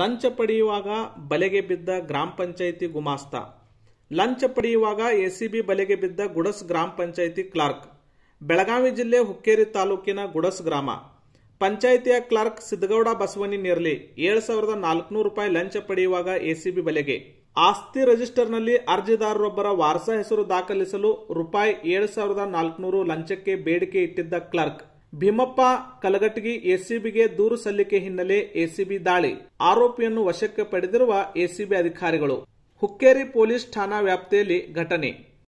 ಲಂಚ ಪಡೆಯುವಾಗ ಬಲೆಗೆ ಬಿದ್ದ ಗ್ರಾಮ ಪಂಚಾಯಿತಿ ಗುಮಾಸ್ತ ಲಂಚ ಪಡೆಯುವಾಗ ಎಸಿಬಿ ಬಲೆಗೆ ಬಿದ್ದ ಗುಡಸ್ ಗ್ರಾಮ ಪಂಚಾಯಿತಿ ಕ್ಲಾರ್ಕ್ ಬೆಳಗಾವಿ ಜಿಲ್ಲೆ ಹುಕ್ಕೇರಿ ತಾಲೂಕಿನ ಗುಡಸ್ ಗ್ರಾಮ ಪಂಚಾಯಿತಿಯ ಕ್ಲಾರ್ಕ್ ಸಿದ್ದಗೌಡ ಬಸವನಿ ನೇರ್ಲಿ ಏಳು ಸಾವಿರದ ನಾಲ್ಕುನೂರು ರೂಪಾಯಿ ಲಂಚ ಪಡೆಯುವಾಗ ಎಸಿಬಿ ಬಲೆಗೆ ಆಸ್ತಿ ರಿಜಿಸ್ಟರ್ನಲ್ಲಿ ಅರ್ಜಿದಾರರೊಬ್ಬರ ವಾರಸ ಹೆಸರು ದಾಖಲಿಸಲು ರೂಪಾಯಿ ಏಳು ಸಾವಿರದ ನಾಲ್ಕುನೂರು ಲಂಚಕ್ಕೆ ಬೇಡಿಕೆ ಇಟ್ಟಿದ್ದ ಕ್ಲಾರ್ಕ್ ಭೀಮಪ್ಪ ಕಲಗಟಗಿ ಎಸಿಬಿಗೆ ದೂರು ಸಲ್ಲಿಕೆ ಹಿನ್ನೆಲೆ ಎಸಿಬಿ ದಾಳಿ ಆರೋಪಿಯನ್ನು ವಶಕ್ಕೆ ಪಡೆದಿರುವ ಎಸಿಬಿ ಅಧಿಕಾರಿಗಳು ಹುಕ್ಕೇರಿ ಪೊಲೀಸ್ ಠಾಣಾ ವ್ಯಾಪ್ತಿಯಲ್ಲಿ ಘಟನೆ